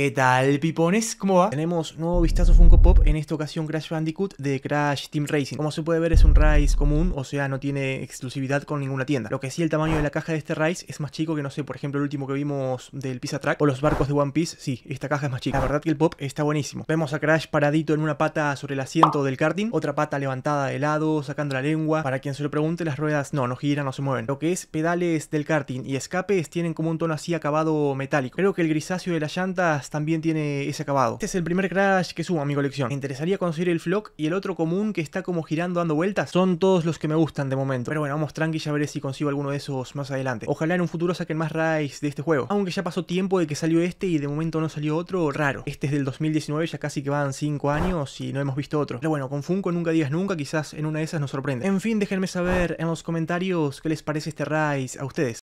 ¿Qué tal, pipones? ¿Cómo va? Tenemos nuevo vistazo Funko Pop, en esta ocasión Crash Bandicoot de Crash Team Racing. Como se puede ver es un Rise común, o sea, no tiene exclusividad con ninguna tienda. Lo que sí, el tamaño de la caja de este Rise es más chico que, no sé, por ejemplo, el último que vimos del Pizza Track o los barcos de One Piece. Sí, esta caja es más chica. La verdad que el Pop está buenísimo. Vemos a Crash paradito en una pata sobre el asiento del karting, otra pata levantada de lado, sacando la lengua. Para quien se lo pregunte, las ruedas no, no giran, no se mueven. Lo que es pedales del karting y escapes tienen como un tono así acabado metálico. Creo que el grisáceo de las llantas también tiene ese acabado. Este es el primer Crash que subo a mi colección. Me interesaría conseguir el Flock y el otro común que está como girando dando vueltas. Son todos los que me gustan de momento. Pero bueno, vamos tranqui, ya veré si consigo alguno de esos más adelante. Ojalá en un futuro saquen más Rise de este juego. Aunque ya pasó tiempo de que salió este y de momento no salió otro, raro. Este es del 2019, ya casi que van 5 años y no hemos visto otro. Pero bueno, con Funko nunca digas nunca, quizás en una de esas nos sorprende. En fin, déjenme saber en los comentarios qué les parece este Rise a ustedes.